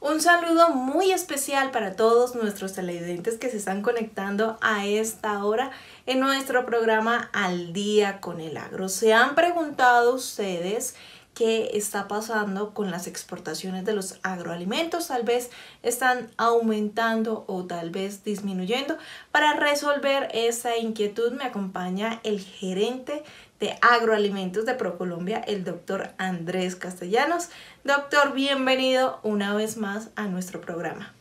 Un saludo muy especial para todos nuestros televidentes que se están conectando a esta hora en nuestro programa Al Día con el Agro. Se han preguntado ustedes qué está pasando con las exportaciones de los agroalimentos. Tal vez están aumentando o tal vez disminuyendo. Para resolver esa inquietud me acompaña el gerente de agroalimentos de ProColombia, el doctor Andrés Castellanos. Doctor, bienvenido una vez más a nuestro programa.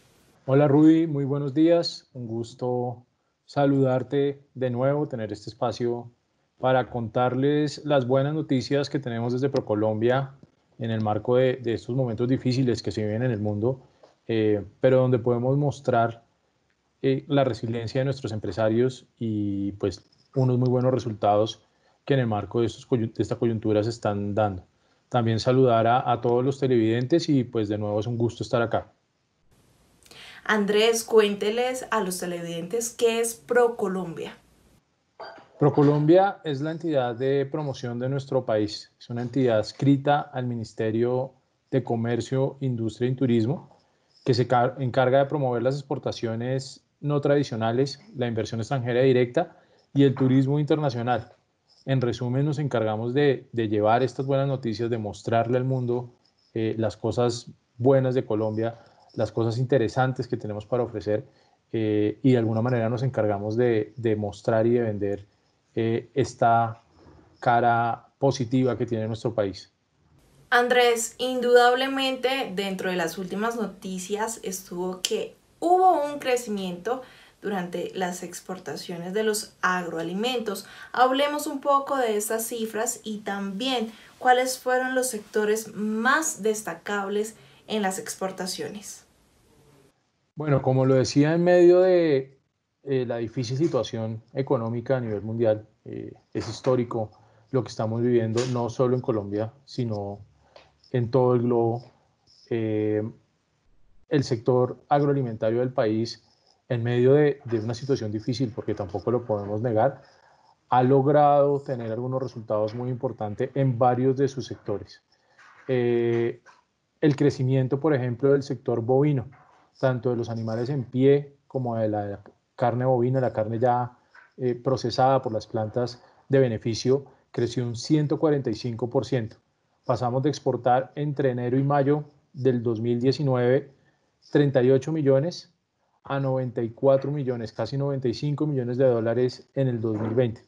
Hola Rudy, muy buenos días. Un gusto saludarte de nuevo, tener este espacio para contarles las buenas noticias que tenemos desde ProColombia en el marco de, estos momentos difíciles que se viven en el mundo, eh, pero donde podemos mostrar eh, la resiliencia de nuestros empresarios y pues unos muy buenos resultados que en el marco de, esta coyuntura se están dando. También saludar a, todos los televidentes y pues de nuevo es un gusto estar acá. Andrés, cuénteles a los televidentes qué es ProColombia. ProColombia es la entidad de promoción de nuestro país. Es una entidad escrita al Ministerio de Comercio, Industria y Turismo que se encarga de promover las exportaciones no tradicionales, la inversión extranjera directa y el turismo internacional. En resumen, nos encargamos de, llevar estas buenas noticias, de mostrarle al mundo eh, las cosas buenas de Colombia, las cosas interesantes que tenemos para ofrecer eh, y de alguna manera nos encargamos de, de mostrar y de vender eh, esta cara positiva que tiene nuestro país. Andrés, indudablemente dentro de las últimas noticias estuvo que hubo un crecimiento durante las exportaciones de los agroalimentos. Hablemos un poco de estas cifras y también cuáles fueron los sectores más destacables en las exportaciones. Bueno, como lo decía en medio de eh, la difícil situación económica a nivel mundial. Eh, es histórico lo que estamos viviendo, no solo en Colombia, sino en todo el globo. Eh, el sector agroalimentario del país, en medio de, una situación difícil, porque tampoco lo podemos negar, ha logrado tener algunos resultados muy importantes en varios de sus sectores. el crecimiento, por ejemplo, del sector bovino, tanto de los animales en pie como de la, carne bovina, la carne ya eh, procesada por las plantas de beneficio, creció un 145%. Pasamos de exportar entre enero y mayo del 2019 38 millones a 94 millones, casi 95 millones de dólares en el 2020.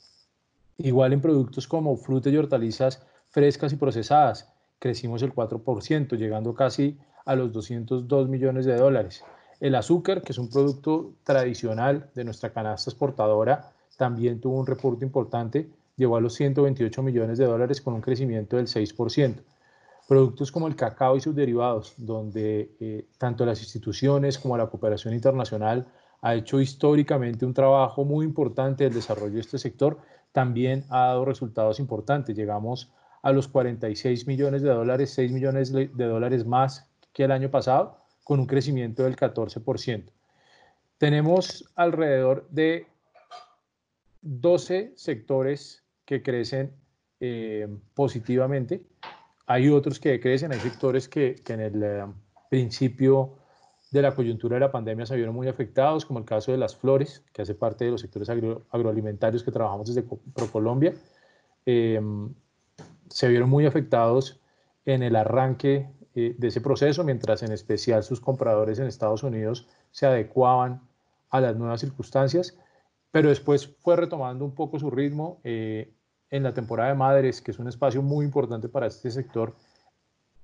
Igual en productos como frutas y hortalizas frescas y procesadas, crecimos el 4%, llegando casi a los 202 millones de dólares. El azúcar, que es un producto tradicional de nuestra canasta exportadora, también tuvo un reporte importante, llegó a los 128 millones de dólares con un crecimiento del 6%. Productos como el cacao y sus derivados, donde eh, tanto las instituciones como la cooperación internacional ha hecho históricamente un trabajo muy importante del desarrollo de este sector, también ha dado resultados importantes. Llegamos a los 46 millones de dólares, 6 millones de dólares más que el año pasado, con un crecimiento del 14%. Tenemos alrededor de 12 sectores que crecen eh, positivamente. Hay otros que crecen, hay sectores que, en el eh, principio de la coyuntura de la pandemia se vieron muy afectados, como el caso de las flores, que hace parte de los sectores agroalimentarios que trabajamos desde ProColombia. Eh, se vieron muy afectados en el arranque eh, de ese proceso, mientras en especial sus compradores en Estados Unidos se adecuaban a las nuevas circunstancias, pero después fue retomando un poco su ritmo eh, en la temporada de madres, que es un espacio muy importante para este sector.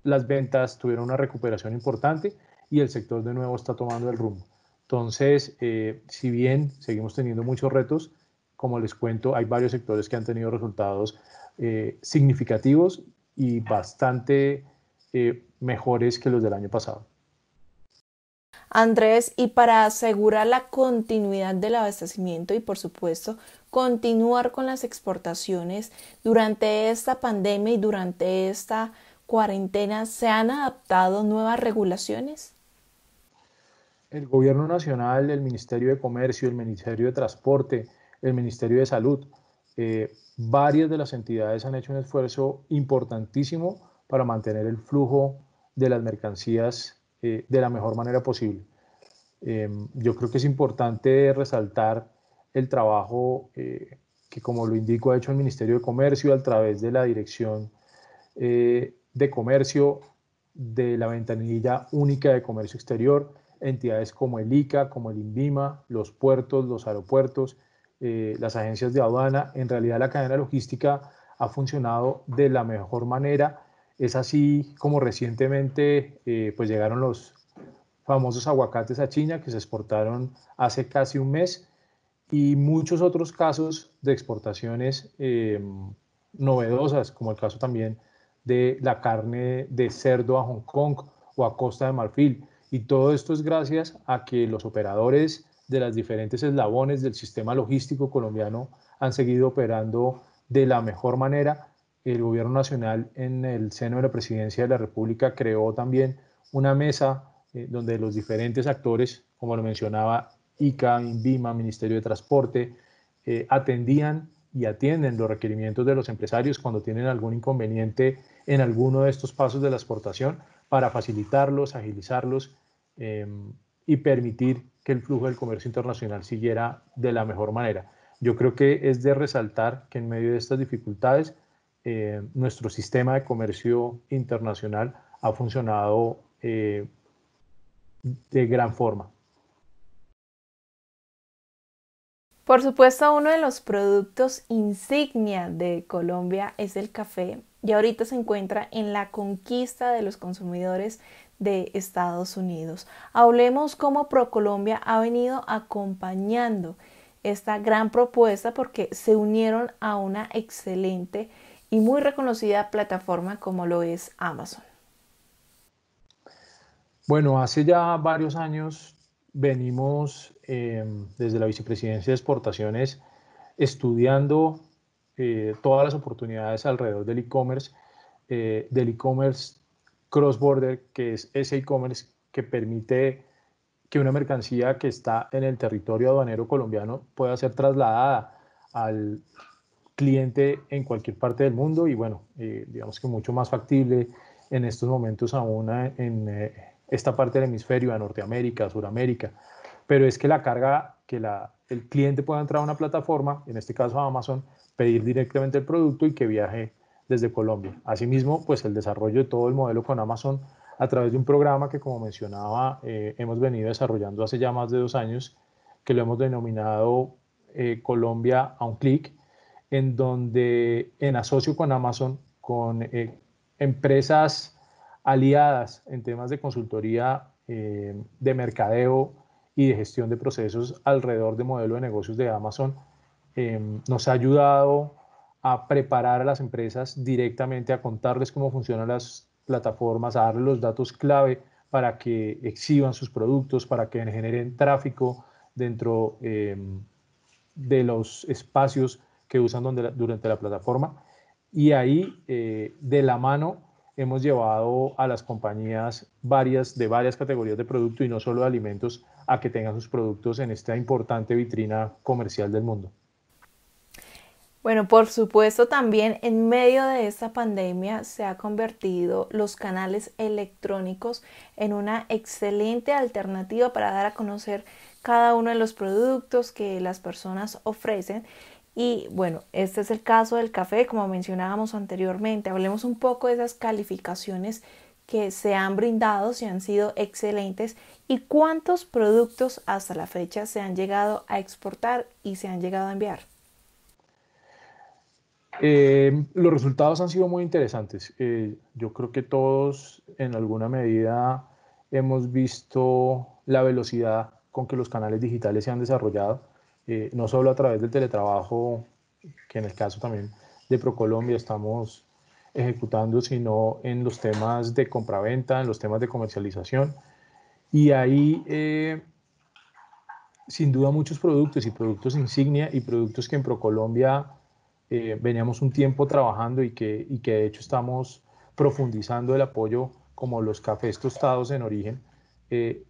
Las ventas tuvieron una recuperación importante y el sector de nuevo está tomando el rumbo. Entonces, eh, si bien seguimos teniendo muchos retos, como les cuento, hay varios sectores que han tenido resultados significativos y bastante eh, mejores que los del año pasado. Andrés, y para asegurar la continuidad del abastecimiento y por supuesto continuar con las exportaciones durante esta pandemia y durante esta cuarentena, ¿se han adaptado nuevas regulaciones? El Gobierno Nacional, el Ministerio de Comercio, el Ministerio de Transporte, el Ministerio de Salud, eh, varias de las entidades han hecho un esfuerzo importantísimo para mantener el flujo de las mercancías eh, de la mejor manera posible. Em, yo creo que es importante resaltar el trabajo eh, que, como lo indico, ha hecho el Ministerio de Comercio a través de la Dirección eh, de Comercio de la Ventanilla Única de Comercio Exterior, entidades como el ICA, como el INVIMA, los puertos, los aeropuertos, las agencias de aduana. En realidad la cadena logística ha funcionado de la mejor manera es así como recientemente eh, pues llegaron los famosos aguacates a China que se exportaron hace casi un mes y muchos otros casos de exportaciones eh, novedosas, como el caso también de la carne de cerdo a Hong Kong o a Costa de Marfil. Y todo esto es gracias a que los operadores de las diferentes eslabones del sistema logístico colombiano han seguido operando de la mejor manera el gobierno nacional en el seno de la presidencia de la República creó también una mesa eh, donde los diferentes actores, como lo mencionaba ICA, INVIMA, Ministerio de Transporte, eh, atendían y atienden los requerimientos de los empresarios cuando tienen algún inconveniente en alguno de estos pasos de la exportación para facilitarlos, agilizarlos em, y permitir que el flujo del comercio internacional siguiera de la mejor manera. Yo creo que es de resaltar que en medio de estas dificultades, eh, nuestro sistema de comercio internacional ha funcionado eh, de gran forma. Por supuesto, uno de los productos insignia de Colombia es el café y ahorita se encuentra en la conquista de los consumidores de Estados Unidos. Hablemos cómo ProColombia ha venido acompañando esta gran propuesta porque se unieron a una excelente y muy reconocida plataforma como lo es Amazon? Bueno, hace ya varios años venimos em, desde la Vicepresidencia de Exportaciones estudiando eh, todas las oportunidades alrededor del e-commerce, eh, del e-commerce cross-border, que es ese e-commerce que permite que una mercancía que está en el territorio aduanero colombiano pueda ser trasladada al cliente en cualquier parte del mundo y bueno, eh, digamos que mucho más factible en estos momentos aún en eh, esta parte del hemisferio, de Norteamérica, Suramérica, pero es que la carga, que la, el cliente pueda entrar a una plataforma, en este caso a Amazon, pedir directamente el producto y que viaje desde Colombia. Asimismo, pues el desarrollo de todo el modelo con Amazon a través de un programa que, como mencionaba, eh, hemos venido desarrollando hace ya más de dos años, que lo hemos denominado Colombia a un clic, en donde en asocio con Amazon, con eh, empresas aliadas en temas de consultoría, eh, de mercadeo y de gestión de procesos alrededor de modelo de negocios de Amazon, eh, nos ha ayudado a preparar a las empresas directamente, a contarles cómo funcionan las plataformas, a darles los datos clave para que exhiban sus productos, para que generen tráfico dentro de los espacios que usan donde, durante la plataforma. Y ahí, eh, de la mano, hemos llevado a las compañías varias, de varias categorías de producto y no solo de alimentos a que tengan sus productos en esta importante vitrina comercial del mundo. Bueno, por supuesto también en medio de esta pandemia se ha convertido los canales electrónicos en una excelente alternativa para dar a conocer cada uno de los productos que las personas ofrecen y bueno, este es el caso del café, como mencionábamos anteriormente. Hablemos un poco de esas calificaciones que se han brindado, si han sido excelentes y cuántos productos hasta la fecha se han llegado a exportar y se han llegado a enviar. Eh, los resultados han sido muy interesantes. Eh, yo creo que todos en alguna medida hemos visto la velocidad con que los canales digitales se han desarrollado eh, no solo a través del teletrabajo, que en el caso también de ProColombia estamos ejecutando, sino en los temas de compraventa, en los temas de comercialización. Y ahí, eh, sin duda, muchos productos y productos insignia y productos que en ProColombia eh, veníamos un tiempo trabajando y que, y que de hecho estamos profundizando el apoyo, como los cafés tostados en origen,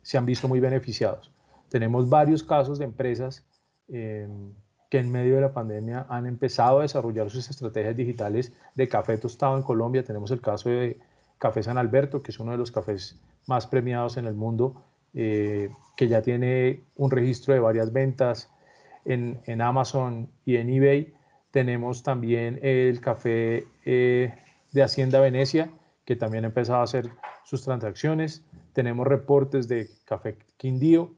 se han visto muy beneficiados. Tenemos varios casos de empresas Em, que en medio de la pandemia han empezado a desarrollar sus estrategias digitales de café tostado en Colombia. Tenemos el caso de Café San Alberto, que es uno de los cafés más premiados en el mundo, eh, que ya tiene un registro de varias ventas en, en, Amazon y en eBay. Tenemos también el café eh, de Hacienda Venecia, que también ha empezado a hacer sus transacciones. Tenemos reportes de Café Quindío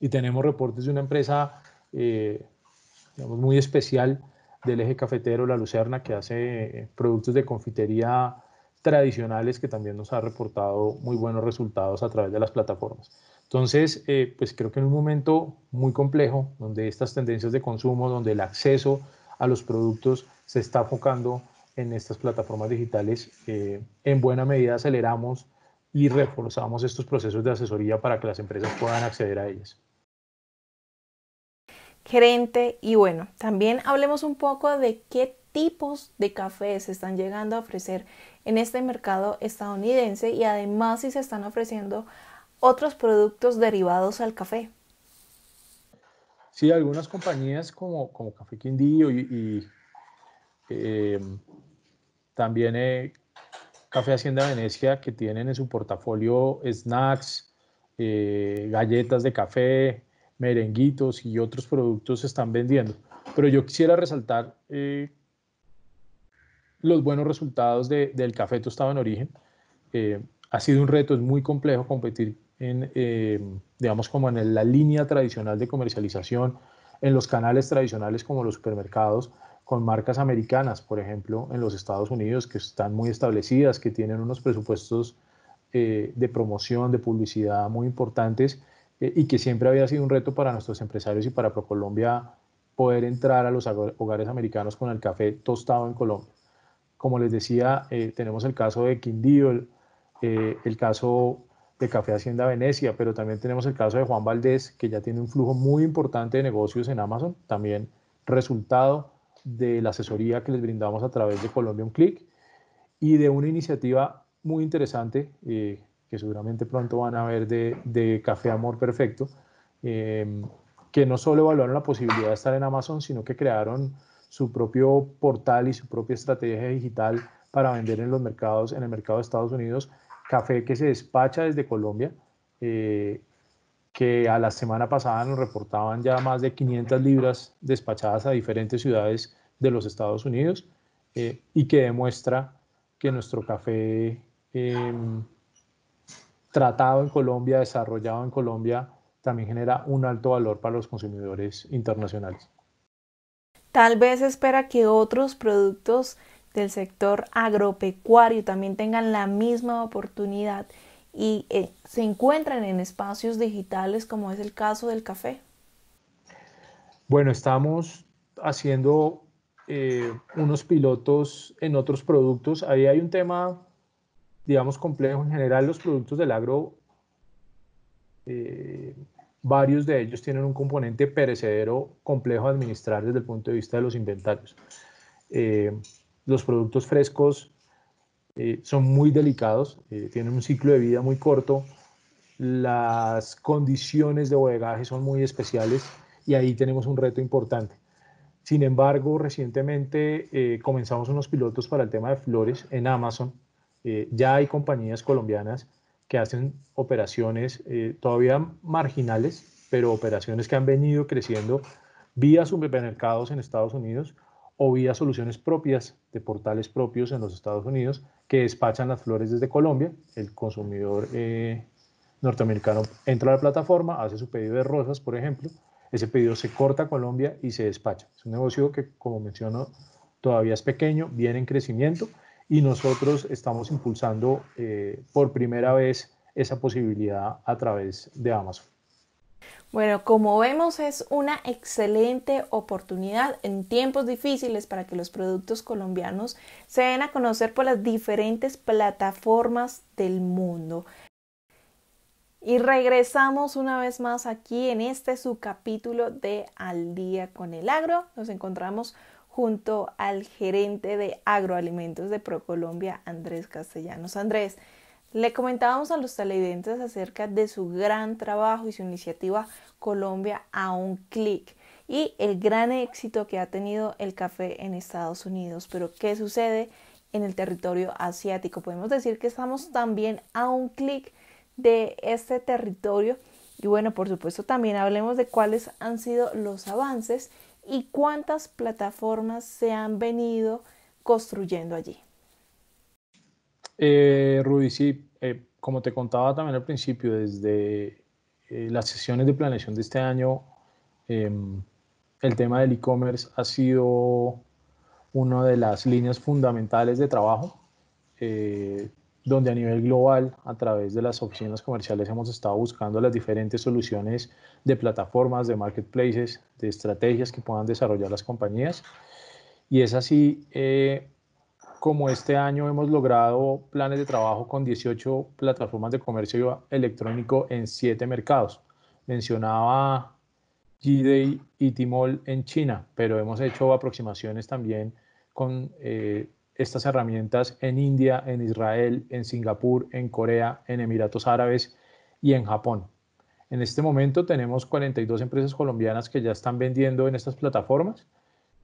y tenemos reportes de una empresa eh, muy especial del eje cafetero La Lucerna, que hace eh, productos de confitería tradicionales que también nos ha reportado muy buenos resultados a través de las plataformas. Entonces, eh, pues creo que en un momento muy complejo, donde estas tendencias de consumo, donde el acceso a los productos se está enfocando en estas plataformas digitales, en buena medida aceleramos y reforzamos estos procesos de asesoría para que las empresas puedan acceder a ellas gerente y bueno, también hablemos un poco de qué tipos de café se están llegando a ofrecer en este mercado estadounidense y además si se están ofreciendo otros productos derivados al café. Sí, algunas compañías como, Café Quindío y, em, también eh, Café Hacienda Venecia que tienen en su portafolio snacks, eh, galletas de café, merenguitos y otros productos se están vendiendo. Pero yo quisiera resaltar eh, los buenos resultados del café tostado en origen. Eh, ha sido un reto, es muy complejo competir en, eh, digamos, como en la línea tradicional de comercialización, en los canales tradicionales como los supermercados, con marcas americanas, por ejemplo, en los Estados Unidos, que están muy establecidas, que tienen unos presupuestos de promoción, de publicidad muy importantes eh, y que siempre había sido un reto para nuestros empresarios y para ProColombia poder entrar a los hogares americanos con el café tostado en Colombia. Como les decía, eh, tenemos el caso de Quindío, el, eh, el caso de Café Hacienda Venecia, pero también tenemos el caso de Juan Valdés, que ya tiene un flujo muy importante de negocios en Amazon, también resultado de la asesoría que les brindamos a través de Colombia Un y de una iniciativa muy interesante que seguramente pronto van a ver de, Café Amor Perfecto, em, que no solo evaluaron la posibilidad de estar en Amazon, sino que crearon su propio portal y su propia estrategia digital para vender en los mercados, en el mercado de Estados Unidos, café que se despacha desde Colombia, eh, que a la semana pasada nos reportaban ya más de 500 libras despachadas a diferentes ciudades de los Estados Unidos eh, y que demuestra que nuestro café em, tratado en Colombia, desarrollado en Colombia, también genera un alto valor para los consumidores internacionales. Tal vez espera que otros productos del sector agropecuario también tengan la misma oportunidad y eh, se encuentren en espacios digitales como es el caso del café. Bueno, estamos haciendo eh, unos pilotos en otros productos. Ahí hay un tema digamos, complejo. En general, los productos del agro, eh, varios de ellos tienen un componente perecedero complejo de administrar desde el punto de vista de los inventarios. Eh, los productos frescos eh, son muy delicados, tienen un ciclo de vida muy corto, las condiciones de bodegaje son muy especiales y ahí tenemos un reto importante. Sin embargo, recientemente comenzamos unos pilotos para el tema de flores en Amazon, eh, ya hay compañías colombianas que hacen operaciones eh, todavía marginales, pero operaciones que han venido creciendo vía supermercados en Estados Unidos o vía soluciones propias de portales propios en los Estados Unidos que despachan las flores desde Colombia. El consumidor eh, norteamericano entra a la plataforma, hace su pedido de rosas, por ejemplo, ese pedido se corta a Colombia y se despacha. Es un negocio que, como menciono, todavía es pequeño, viene en crecimiento y nosotros estamos impulsando eh, por primera vez esa posibilidad a través de Amazon. Bueno, como vemos es una excelente oportunidad en tiempos difíciles para que los productos colombianos se den a conocer por las diferentes plataformas del mundo. Y regresamos una vez más aquí en este subcapítulo de Al día con el agro. Nos encontramos junto al gerente de agroalimentos de ProColombia, Andrés Castellanos. Andrés, le comentábamos a los televidentes acerca de su gran trabajo y su iniciativa Colombia a un clic y el gran éxito que ha tenido el café en Estados Unidos. Pero, ¿qué sucede en el territorio asiático? Podemos decir que estamos también a un clic de este territorio. Y bueno, por supuesto, también hablemos de cuáles han sido los avances y cuántas plataformas se han venido construyendo allí. Eh, Rudy, sí, eh, como te contaba también al principio, desde eh, las sesiones de planeación de este año, em, el tema del e-commerce ha sido una de las líneas fundamentales de trabajo. Eh, donde a nivel global, a través de las oficinas comerciales, hemos estado buscando las diferentes soluciones de plataformas, de marketplaces, de estrategias que puedan desarrollar las compañías. Y es así eh, como este año hemos logrado planes de trabajo con 18 plataformas de comercio electrónico en 7 mercados. Mencionaba g y Timol en China, pero hemos hecho aproximaciones también con eh, estas herramientas en India, en Israel, en Singapur, en Corea, en Emiratos Árabes y en Japón. En este momento tenemos 42 empresas colombianas que ya están vendiendo en estas plataformas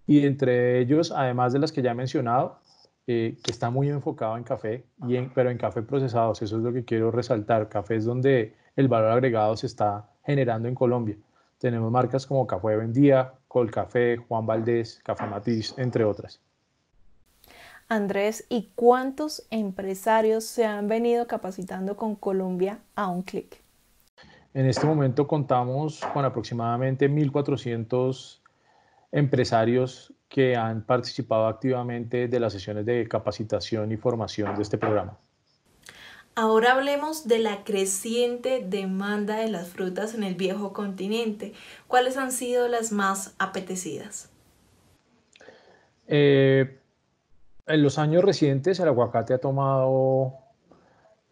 y entre ellos, además de las que ya he mencionado, eh, que está muy enfocado en café, y pero en café procesados, eso es lo que quiero resaltar, café es donde el valor agregado se está generando en Colombia. Tenemos marcas como Café Vendía, Café, Juan Valdés, Café Matiz, entre otras. Andrés y cuántos empresarios se han venido capacitando con Colombia a un clic? En este momento contamos con aproximadamente 1.400 empresarios que han participado activamente de las sesiones de capacitación y formación de este programa. Ahora hablemos de la creciente demanda de las frutas en el viejo continente. ¿Cuáles han sido las más apetecidas? Eh, en los años recientes el aguacate ha tomado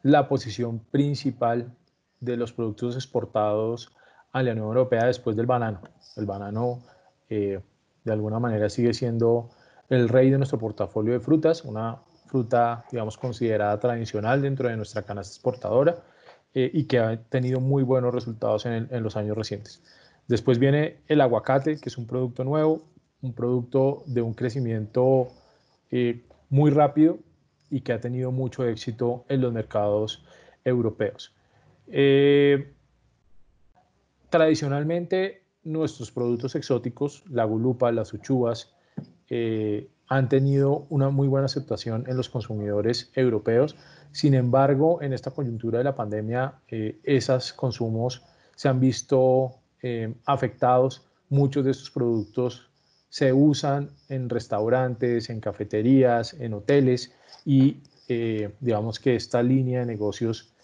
la posición principal de los productos exportados a la Unión Europea después del banano. El banano eh, de alguna manera sigue siendo el rey de nuestro portafolio de frutas, una fruta, digamos, considerada tradicional dentro de nuestra canasta exportadora eh, y que ha tenido muy buenos resultados en los años recientes. Después viene el aguacate, que es un producto nuevo, un producto de un crecimiento eh, muy rápido y que ha tenido mucho éxito en los mercados europeos. Eh, tradicionalmente, nuestros productos exóticos, la gulupa, las uchuvas, eh, han tenido una muy buena aceptación en los consumidores europeos. Sin embargo, en esta coyuntura de la pandemia, esos consumos se han visto afectados. Muchos de estos productos se usan en restaurantes, en cafeterías, en hoteles y eh, digamos que esta línea de negocios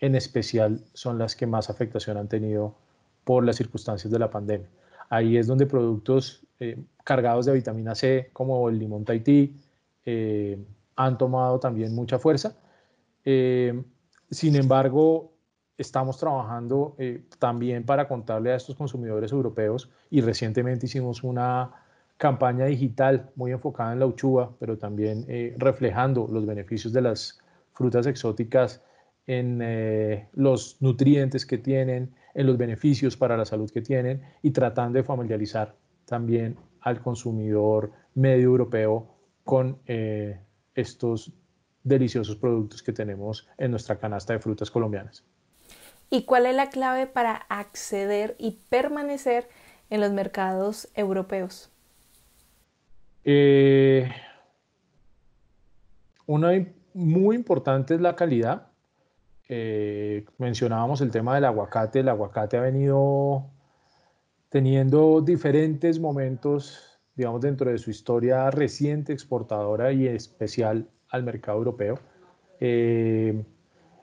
en especial son las que más afectación han tenido por las circunstancias de la pandemia. Ahí es donde productos eh, cargados de vitamina C como el limón Tahití eh, han tomado también mucha fuerza. sin embargo, estamos trabajando también para contarle a estos consumidores europeos y recientemente hicimos una campaña digital muy enfocada en la uchuva, pero también eh, reflejando los beneficios de las frutas exóticas en eh, los nutrientes que tienen, en los beneficios para la salud que tienen y tratando de familiarizar también al consumidor medio europeo con eh, estos deliciosos productos que tenemos en nuestra canasta de frutas colombianas. ¿Y cuál es la clave para acceder y permanecer en los mercados europeos? Eh, muy importante es la calidad. Eh, mencionábamos el tema del aguacate. El aguacate ha venido teniendo diferentes momentos, digamos, dentro de su historia reciente exportadora y especial al mercado europeo. Eh,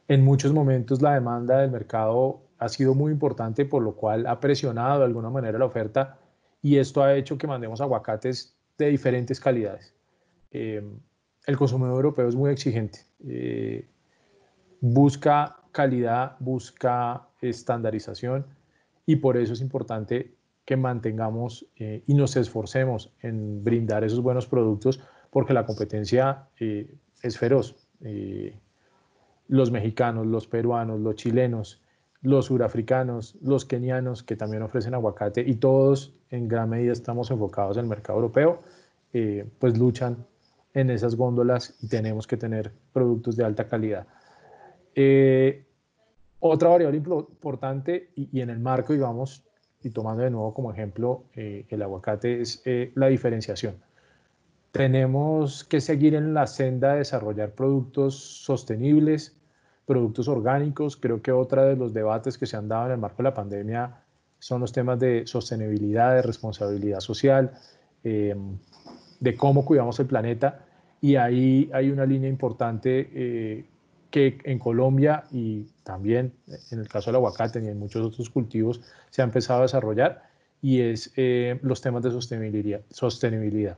en muchos momentos la demanda del mercado ha sido muy importante, por lo cual ha presionado de alguna manera la oferta y esto ha hecho que mandemos aguacates de diferentes calidades. Eh, el consumidor europeo es muy exigente. Eh, busca calidad, busca estandarización y por eso es importante que mantengamos eh, y nos esforcemos en brindar esos buenos productos porque la competencia es feroz. los mexicanos, los peruanos, los chilenos, los surafricanos, los kenianos, que también ofrecen aguacate, y todos en gran medida estamos enfocados en el mercado europeo, eh, pues luchan en esas góndolas y tenemos que tener productos de alta calidad. Eh, otra variable importante y, en el marco, digamos, y tomando de nuevo como ejemplo eh, el aguacate, es la diferenciación. Tenemos que seguir en la senda de desarrollar productos sostenibles, productos orgánicos. Creo que otra de los debates que se han dado en el marco de la pandemia son los temas de sostenibilidad, de responsabilidad social, eh, de cómo cuidamos el planeta. Y ahí hay una línea importante eh, que en Colombia y también en el caso del aguacate y en muchos otros cultivos se ha empezado a desarrollar y es eh, los temas de sostenibilidad. sostenibilidad.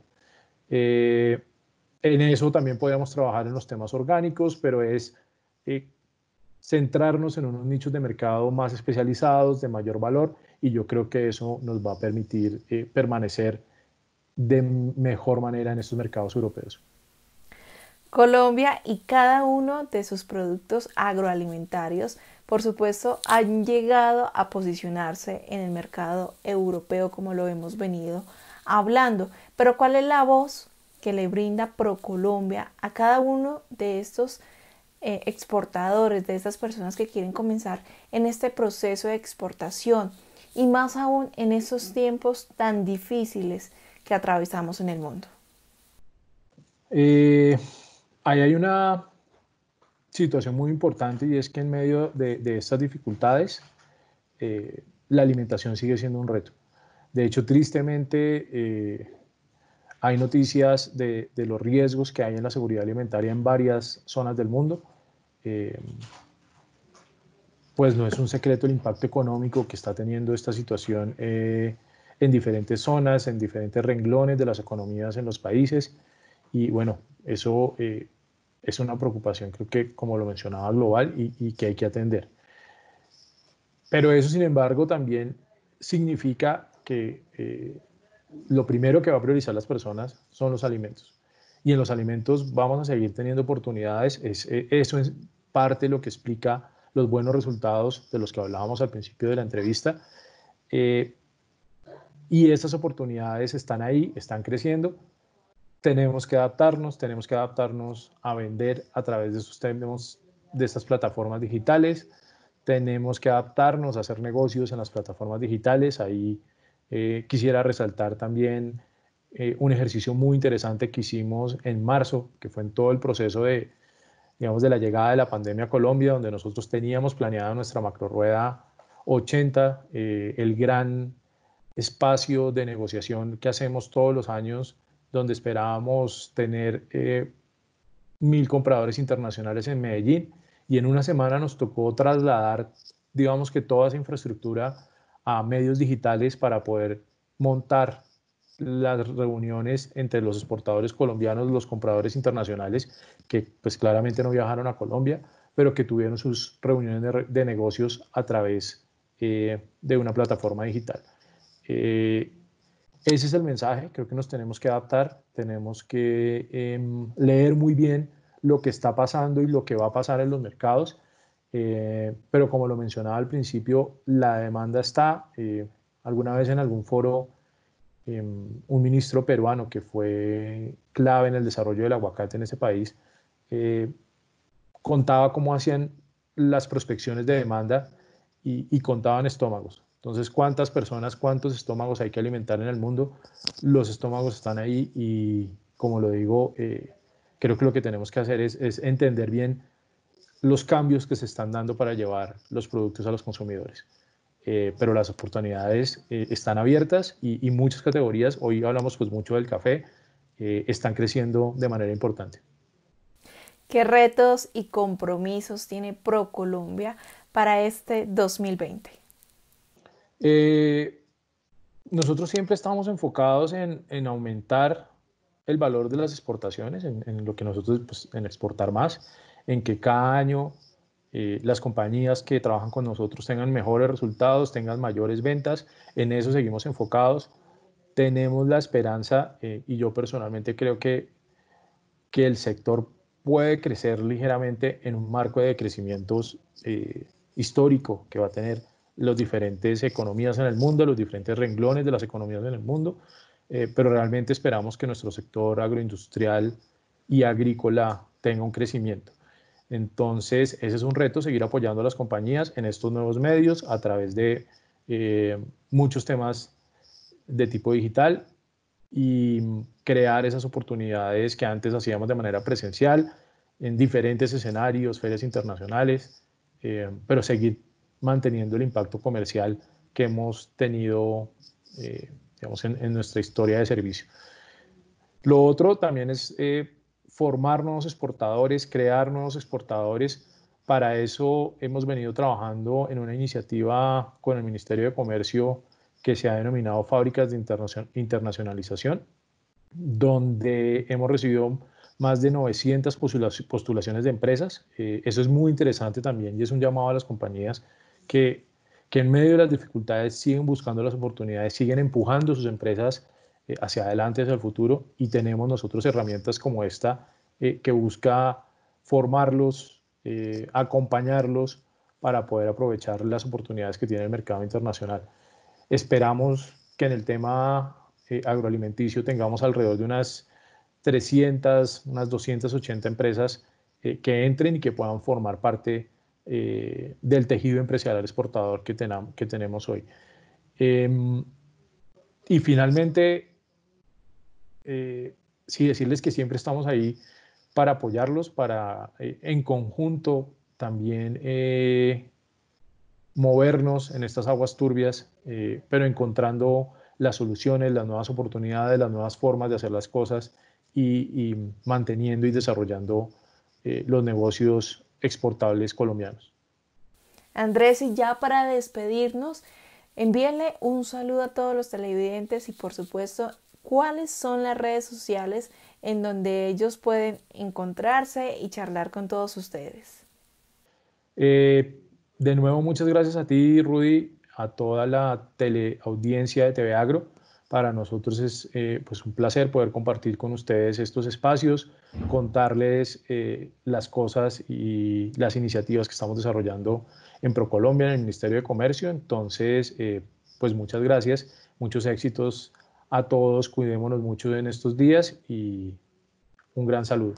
en eso también podríamos trabajar en los temas orgánicos, pero es centrarnos en unos nichos de mercado más especializados, de mayor valor, y yo creo que eso nos va a permitir eh, permanecer de mejor manera en estos mercados europeos. Colombia y cada uno de sus productos agroalimentarios, por supuesto, han llegado a posicionarse en el mercado europeo como lo hemos venido hablando. Pero ¿cuál es la voz que le brinda ProColombia a cada uno de estos eh, exportadores, de estas personas que quieren comenzar en este proceso de exportación y más aún en esos tiempos tan difíciles que atravesamos en el mundo? Eh, ahí hay una situación muy importante y es que en medio de, estas dificultades eh, la alimentación sigue siendo un reto. De hecho, tristemente hay noticias de, los riesgos que hay en la seguridad alimentaria en varias zonas del mundo. Eh, pues no es un secreto el impacto económico que está teniendo esta situación eh, en diferentes zonas, en diferentes renglones de las economías en los países. Y bueno, eso eh, es una preocupación, creo que como lo mencionaba, global y, que hay que atender. Pero eso, sin embargo, también significa que lo primero que va a priorizar las personas son los alimentos. Y en los alimentos vamos a seguir teniendo oportunidades. eso es parte lo que explica los buenos resultados de los que hablábamos al principio de la entrevista. Eh, y estas oportunidades están ahí, están creciendo. Tenemos que adaptarnos, tenemos que adaptarnos a vender a través de, sus de estas plataformas digitales. Tenemos que adaptarnos a hacer negocios en las plataformas digitales. Ahí eh, quisiera resaltar también eh, un ejercicio muy interesante que hicimos en marzo, que fue en todo el proceso de digamos, de la llegada de la pandemia a Colombia, donde nosotros teníamos planeada nuestra macrorueda 80, eh, el gran espacio de negociación que hacemos todos los años, donde esperábamos tener eh, mil compradores internacionales en Medellín. Y en una semana nos tocó trasladar, digamos que toda esa infraestructura a medios digitales para poder montar las reuniones entre los exportadores colombianos, los compradores internacionales, que pues claramente no viajaron a Colombia, pero que tuvieron sus reuniones de, negocios a través eh, de una plataforma digital. Eh, ese es el mensaje, creo que nos tenemos que adaptar, tenemos que em, leer muy bien lo que está pasando y lo que va a pasar en los mercados, eh, pero como lo mencionaba al principio, la demanda está, alguna vez en algún foro Em, un ministro peruano que fue clave en el desarrollo del aguacate en ese país, eh, contaba cómo hacían las prospecciones de demanda y, contaban estómagos. Entonces, cuántas personas, cuántos estómagos hay que alimentar en el mundo, los estómagos están ahí y, como lo digo, eh, creo que lo que tenemos que hacer es, entender bien los cambios que se están dando para llevar los productos a los consumidores. Eh, pero las oportunidades eh, están abiertas y, muchas categorías, hoy hablamos pues mucho del café, eh, están creciendo de manera importante. ¿Qué retos y compromisos tiene ProColombia para este 2020? nosotros siempre estamos enfocados en, en, aumentar el valor de las exportaciones, en, lo que nosotros, pues, en exportar más, en que cada año eh, las compañías que trabajan con nosotros tengan mejores resultados, tengan mayores ventas. En eso seguimos enfocados. Tenemos la esperanza eh, y yo personalmente creo que, que el sector puede crecer ligeramente en un marco de crecimientos eh, histórico que va a tener las diferentes economías en el mundo, los diferentes renglones de las economías en el mundo, pero realmente esperamos que nuestro sector agroindustrial y agrícola tenga un crecimiento. Entonces, ese es un reto, seguir apoyando a las compañías en estos nuevos medios a través de eh, muchos temas de tipo digital y crear esas oportunidades que antes hacíamos de manera presencial en diferentes escenarios, ferias internacionales, eh, pero seguir manteniendo el impacto comercial que hemos tenido eh, en, nuestra historia de servicio. Lo otro también es formar nuevos exportadores, crear nuevos exportadores. Para eso hemos venido trabajando en una iniciativa con el Ministerio de Comercio que se ha denominado Fábricas de Internacionalización, donde hemos recibido más de 900 postulaciones de empresas. Eh, eso es muy interesante también y es un llamado a las compañías que, que en medio de las dificultades siguen buscando las oportunidades, siguen empujando sus empresas eh, hacia adelante, hacia el futuro, y tenemos nosotros herramientas como esta eh, que busca formarlos, eh, acompañarlos para poder aprovechar las oportunidades que tiene el mercado internacional. Esperamos que en el tema agroalimenticio tengamos alrededor de unas 300, unas 280 empresas que entren y que puedan formar parte del tejido empresarial exportador que, que tenemos hoy. Em, y finalmente, eh, sí, decirles que siempre estamos ahí para apoyarlos, para eh, en conjunto también eh, movernos en estas aguas turbias, pero encontrando las soluciones, las nuevas oportunidades, las nuevas formas de hacer las cosas y, manteniendo y desarrollando los negocios exportables colombianos. Andrés, y ya para despedirnos, envíenle un saludo a todos los televidentes y por supuesto cuáles son las redes sociales en donde ellos pueden encontrarse y charlar con todos ustedes. Eh, de nuevo, muchas gracias a ti, Rudy, a toda la teleaudiencia de TV Agro. Para nosotros es eh, pues, un placer poder compartir con ustedes estos espacios, contarles eh, las cosas y las iniciativas que estamos desarrollando en ProColombia, en el Ministerio de Comercio. Entonces, pues muchas gracias, muchos éxitos a todos, cuidémonos mucho en estos días y un gran saludo.